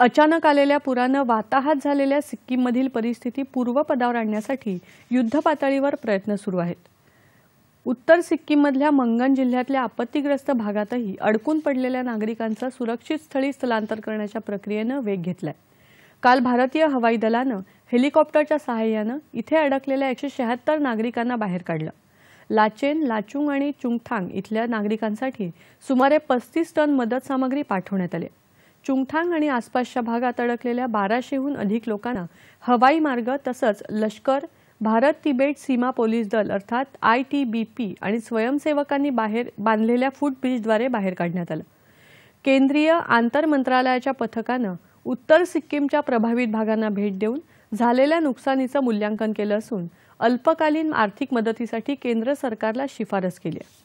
अचानक आलेल्या पुरानं वाताहात झालेल्या सिक्कीममधील परिस्थिती पूर्वपदावर आणण्यासाठी युद्धपातळीवर प्रयत्न सुरू आहेत उत्तर सिक्कीममधल्या मंगन जिल्ह्यातल्या आपत्तीग्रस्त भागातही अडकून पडलेल्या नागरिकांचं सुरक्षित स्थळी स्थलांतर करण्याच्या प्रक्रियेनं वेग घेतलाय काल भारतीय हवाई दलानं हेलिकॉप्टरच्या सहाय्यानं इथे अडकलेल्या एकशे शहात्तर नागरिकांना बाहेर काढलं लाचेन लाचुंग आणि चुंगथांग इथल्या नागरिकांसाठी सुमारे पस्तीस टन मदत सामग्री पाठवण्यात आली चुंगठांग आणि आसपासच्या भागात अडकलेल्या बाराशेहून अधिक लोकांना हवाई मार्ग तसंच लष्कर भारत तिबेट सीमा पोलीस दल अर्थात आय टी बी पी आणि स्वयंसेवकांनी बाहेर बांधलेल्या ब्रिजद्वारे बाहेर काढण्यात आलं केंद्रीय आंतर मंत्रालयाच्या पथकानं उत्तर सिक्कीमच्या प्रभावित भागांना भेट देऊन झालेल्या नुकसानीचं मूल्यांकन केलं असून अल्पकालीन आर्थिक मदतीसाठी केंद्र सरकारला शिफारस केली आहे